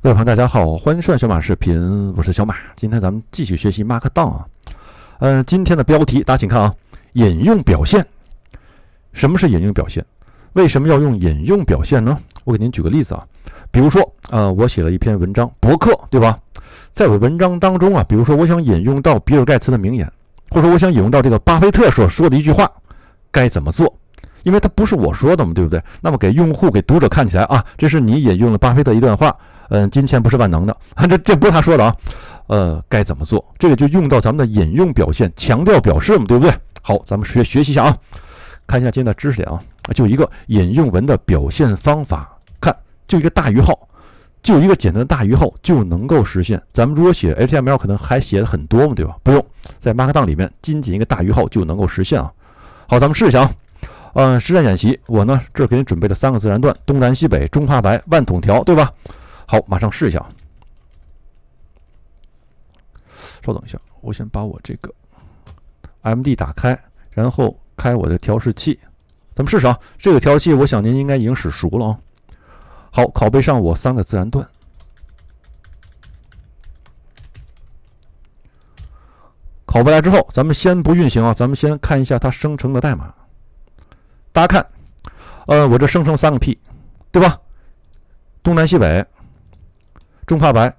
各位朋友，大家好，欢迎收看小马视频，我是小马。今天咱们继续学习 Markdown 啊。嗯，今天的标题大家请看啊，引用表现。什么是引用表现？为什么要用引用表现呢？我给您举个例子啊，比如说，呃，我写了一篇文章博客，对吧？在我文章当中啊，比如说我想引用到比尔盖茨的名言，或者说我想引用到这个巴菲特所说的一句话，该怎么做？因为它不是我说的嘛，对不对？那么给用户给读者看起来啊，这是你引用了巴菲特一段话。嗯，金钱不是万能的啊，这这不是他说的啊，呃，该怎么做？这个就用到咱们的引用表现、强调表示嘛，对不对？好，咱们学学习一下啊，看一下今天的知识点啊，就一个引用文的表现方法，看，就一个大于号，就一个简单的大于号就能够实现。咱们如果写 HTML，可能还写的很多嘛，对吧？不用，在 Markdown 里面，仅仅一个大于号就能够实现啊。好，咱们试一下啊，嗯，实战演习，我呢这给你准备了三个自然段：东南西北中，华白万桶条，对吧？好，马上试一下。稍等一下，我先把我这个 M D 打开，然后开我的调试器。咱们试试啊，这个调试器，我想您应该已经使熟了啊。好，拷贝上我三个自然段。拷贝来之后，咱们先不运行啊，咱们先看一下它生成的代码。大家看，呃，我这生成三个 P，对吧？东南西北。中发白，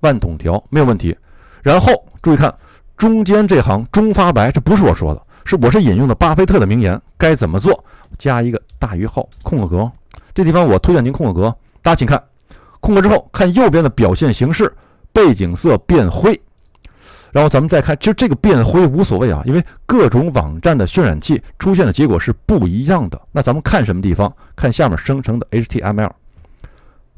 万桶条没有问题。然后注意看中间这行“中发白”，这不是我说的，是我是引用的巴菲特的名言。该怎么做？加一个大于号，空格。这地方我推荐您空格。大家请看，空格之后看右边的表现形式，背景色变灰。然后咱们再看，其实这个变灰无所谓啊，因为各种网站的渲染器出现的结果是不一样的。那咱们看什么地方？看下面生成的 HTML。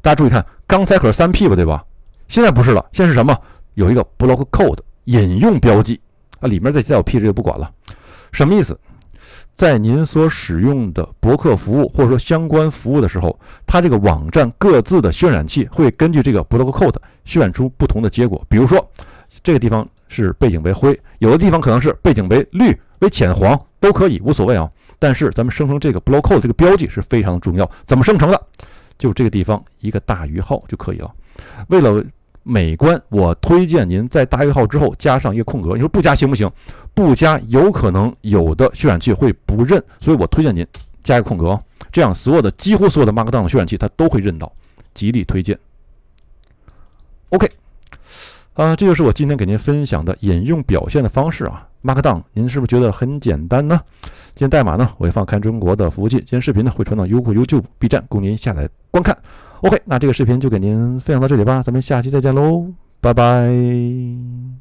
大家注意看，刚才可是三 P 吧，对吧？现在不是了，现在是什么？有一个 block code 引用标记啊，里面再再有 P 这就不管了。什么意思？在您所使用的博客服务或者说相关服务的时候，它这个网站各自的渲染器会根据这个 block code 渲染出不同的结果。比如说，这个地方是背景为灰，有的地方可能是背景为绿、为浅黄，都可以，无所谓啊。但是咱们生成这个 block code 这个标记是非常重要。怎么生成的？就这个地方一个大于号就可以了。为了美观，我推荐您在大于号之后加上一个空格。你说不加行不行？不加有可能有的渲染器会不认，所以我推荐您加一个空格，这样所有的几乎所有的 Markdown 渲染器它都会认到，极力推荐。OK，啊，这就是我今天给您分享的引用表现的方式啊。Markdown，您是不是觉得很简单呢？今天代码呢，我会放开中国的服务器。今天视频呢，会传到优酷、YouTube、B 站，供您下载观看。OK，那这个视频就给您分享到这里吧，咱们下期再见喽，拜拜。